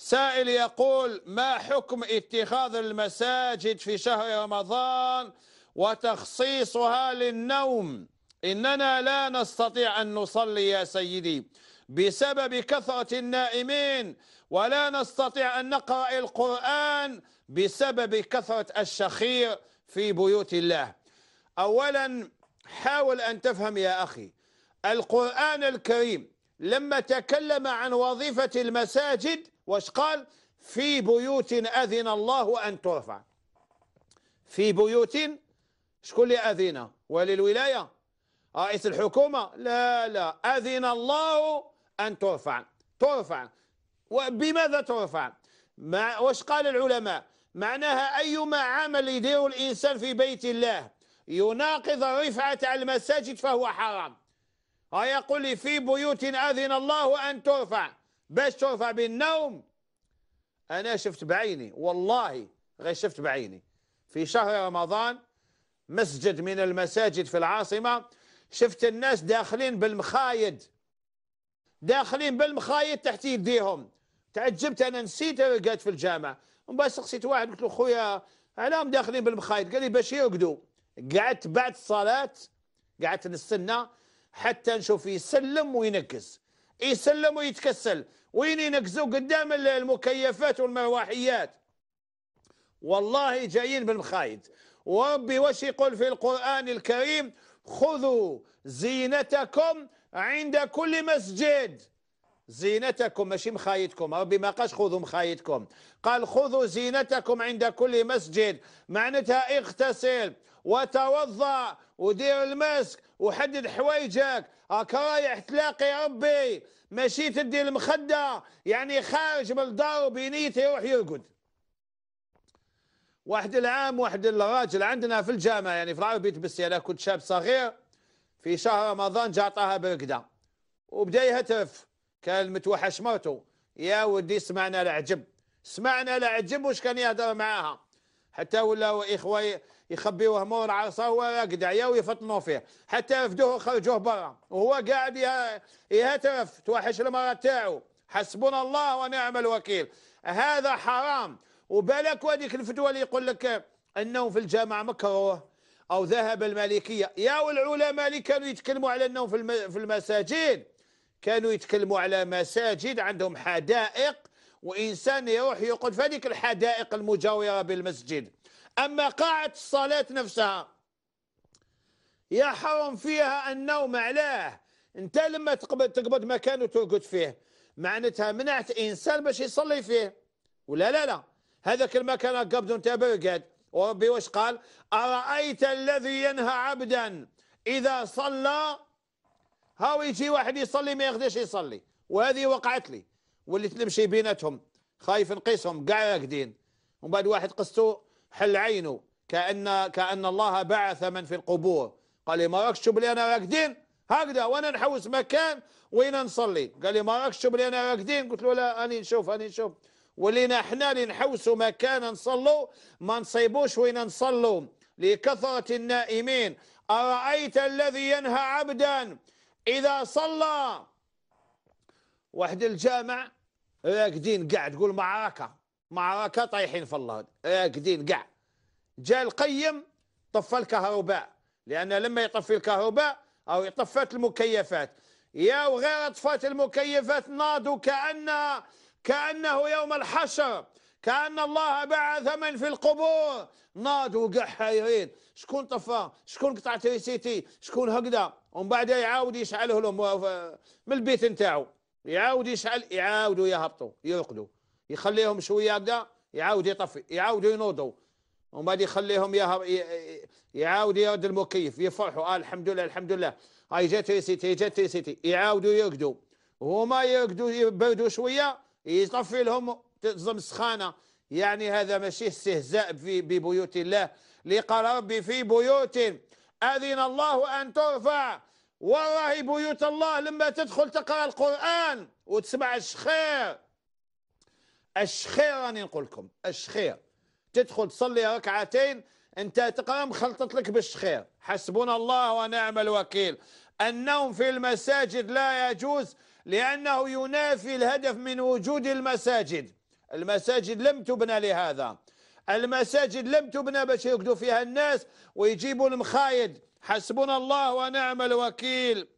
سائل يقول ما حكم اتخاذ المساجد في شهر رمضان وتخصيصها للنوم إننا لا نستطيع أن نصلي يا سيدي بسبب كثرة النائمين ولا نستطيع أن نقرأ القرآن بسبب كثرة الشخير في بيوت الله أولا حاول أن تفهم يا أخي القرآن الكريم لما تكلم عن وظيفة المساجد واش قال في بيوت أذن الله أن ترفع في بيوت شكون اللي أذن ولي الولاية رئيس الحكومة لا لا أذن الله أن ترفع ترفع وبماذا ترفع مع واش قال العلماء معناها أيما عمل يديره الإنسان في بيت الله يناقض رفعة المساجد فهو حرام يقول لي في بيوت أذن الله أن ترفع باش ترفع بالنوم أنا شفت بعيني والله غير شفت بعيني في شهر رمضان مسجد من المساجد في العاصمة شفت الناس داخلين بالمخايد داخلين بالمخايد تحت يديهم تعجبت أنا نسيت رقدت في الجامع ومن بعد سقسيت واحد قلت له خويا علاهم داخلين بالمخايد قال لي باش يرقدوا قعدت بعد الصلاة قعدت نستنى حتى نشوف يسلم وينكس يسلم ويتكسل وين ينكزوا قدام المكيفات والمروحيات والله جايين بالمخايد وربي واش يقول في القرآن الكريم خذوا زينتكم عند كل مسجد زينتكم ماشي مخايتكم ربي ما قاش خذوا مخايتكم قال خذوا زينتكم عند كل مسجد معناتها اغتسل وتوضا ودير المسك وحدد حوايجك هاك رايح تلاقي ربي ماشي تدي المخده يعني خارج من الدار بنيته يروح يرقد واحد العام واحد الراجل عندنا في الجامعه يعني في العربيه بس انا كنت شاب صغير في شهر رمضان جا عطاها برقده وبدا يهتف كان المتوحش مرته يا ودي سمعنا العجب سمعنا العجب واش كان يهضر معاها حتى ولاو إخوة يخبيوه مور هو راقد يا ويفطنوا فيه حتى رفدوه وخرجوه برا وهو قاعد يهتف توحش المرأة تاعو حسبنا الله ونعم الوكيل هذا حرام وبالك وديك الفتوى اللي يقول لك انه في الجامع مكروه او ذهب المالكيه يا والعلماء اللي كانوا يتكلموا على انه في المساجد كانوا يتكلموا على مساجد عندهم حدائق وإنسان يروح يقعد في هذيك الحدائق المجاورة بالمسجد أما قاعة الصلاة نفسها يحرم فيها النوم علاه أنت لما تقبض تقبض مكان وترقد فيه معناتها منعت إنسان باش يصلي فيه ولا لا لا هذاك المكان قبض أنت برقد وربي واش قال أرأيت الذي ينهى عبدا إذا صلى هاو يجي واحد يصلي ما يقدرش يصلي وهذه وقعت لي وليت نمشي بيناتهم خايف نقيسهم كاع راقدين ومن بعد واحد قصته حل عينه كأن كأن الله بعث من في القبور قال لي ما راكش تشوف لي انا راقدين هكذا وانا نحوس مكان وين نصلي قال لي ما راكش تشوف لي انا راقدين قلت له لا اني نشوف اني نشوف ولينا احنا اللي نحوسوا مكان نصلوا ما نصيبوش وين نصلوا لكثرة النائمين أرأيت الذي ينهى عبدا إذا صلى واحد الجامع راكدين كاع تقول معركة معركة طايحين في الله راكدين كاع جاء القيم طفى الكهرباء لأن لما يطفي الكهرباء أو يطفت المكيفات يا وغير طفات المكيفات ناضوا كأن كأنه يوم الحشر كأن الله بعث من في القبور ناضوا قحايرين شكون طفى شكون قطع تريسيتي شكون هكذا ومن بعد يعاود يشعله لهم من البيت نتاعو يعاود يشعل يعاودوا يهبطوا يرقدوا يخليهم شويه هكذا يعاود يطفي يعاودوا ينوضوا ومن بعد يخليهم يعاود يرد المكيف يفرحوا آه الحمد لله الحمد لله هاي جات تريسيتي جات تريسيتي يعاودوا يرقدوا وهما يرقدوا يبردوا شويه يطفي لهم تزم سخانة يعني هذا ماشي استهزاء ببيوت الله لقال ربي في بيوت أذن الله أن ترفع والله بيوت الله لما تدخل تقرأ القرآن وتسمع الشخير الشخير راني نقول لكم الشخير تدخل تصلي ركعتين انت تقرا مخلطط لك بالشخير حسبنا الله ونعم الوكيل النوم في المساجد لا يجوز لانه ينافي الهدف من وجود المساجد المساجد لم تبنى لهذا المساجد لم تبنى باش يرقدوا فيها الناس ويجيبوا المخايد حسبنا الله ونعم الوكيل